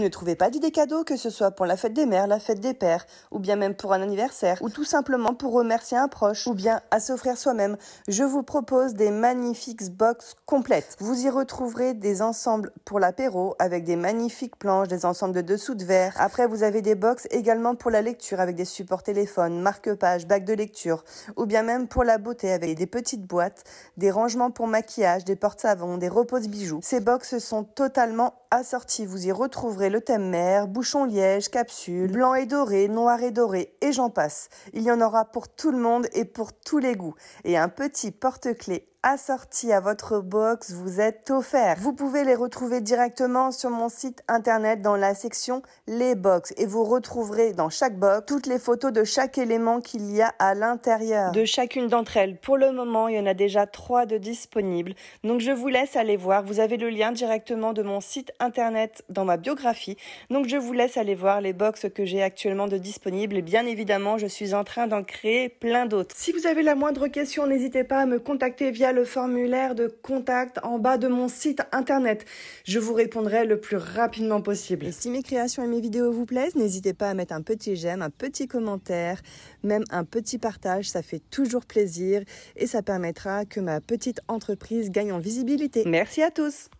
ne trouvez pas d'idées cadeaux, que ce soit pour la fête des mères, la fête des pères, ou bien même pour un anniversaire, ou tout simplement pour remercier un proche, ou bien à s'offrir soi-même, je vous propose des magnifiques box complètes. Vous y retrouverez des ensembles pour l'apéro, avec des magnifiques planches, des ensembles de dessous de verre. Après, vous avez des box également pour la lecture, avec des supports téléphone, marque-pages, bacs de lecture, ou bien même pour la beauté, avec des petites boîtes, des rangements pour maquillage, des porte-savons, des repose bijoux. Ces box sont totalement assorties. Vous y retrouverez le thème mer, bouchon liège, capsule, blanc et doré, noir et doré, et j'en passe. Il y en aura pour tout le monde et pour tous les goûts. Et un petit porte clé assorti à votre box vous est offert. Vous pouvez les retrouver directement sur mon site internet dans la section Les box et vous retrouverez dans chaque box toutes les photos de chaque élément qu'il y a à l'intérieur. De chacune d'entre elles, pour le moment, il y en a déjà trois de disponibles. Donc je vous laisse aller voir. Vous avez le lien directement de mon site internet dans ma biographie donc je vous laisse aller voir les box que j'ai actuellement de disponibles. Et bien évidemment, je suis en train d'en créer plein d'autres. Si vous avez la moindre question, n'hésitez pas à me contacter via le formulaire de contact en bas de mon site internet. Je vous répondrai le plus rapidement possible. si mes créations et mes vidéos vous plaisent, n'hésitez pas à mettre un petit j'aime, un petit commentaire, même un petit partage. Ça fait toujours plaisir et ça permettra que ma petite entreprise gagne en visibilité. Merci à tous